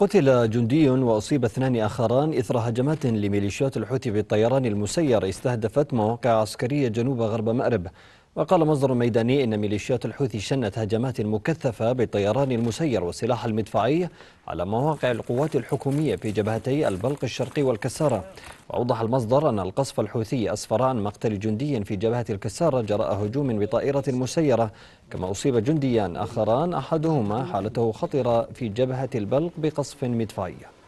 قتل جندي وأصيب اثنان آخران إثر هجمات لميليشيات الحوثي بالطيران المسير استهدفت مواقع عسكرية جنوب غرب مأرب وقال مصدر ميداني إن ميليشيات الحوثي شنت هجمات مكثفة بالطيران المسير والسلاح المدفعي على مواقع القوات الحكومية في جبهتي البلق الشرقي والكسارة وأوضح المصدر أن القصف الحوثي أسفر عن مقتل جندي في جبهة الكسارة جراء هجوم بطائرة مسيرة كما أصيب جنديان آخران أحدهما حالته خطرة في جبهة البلق بقصف مدفعي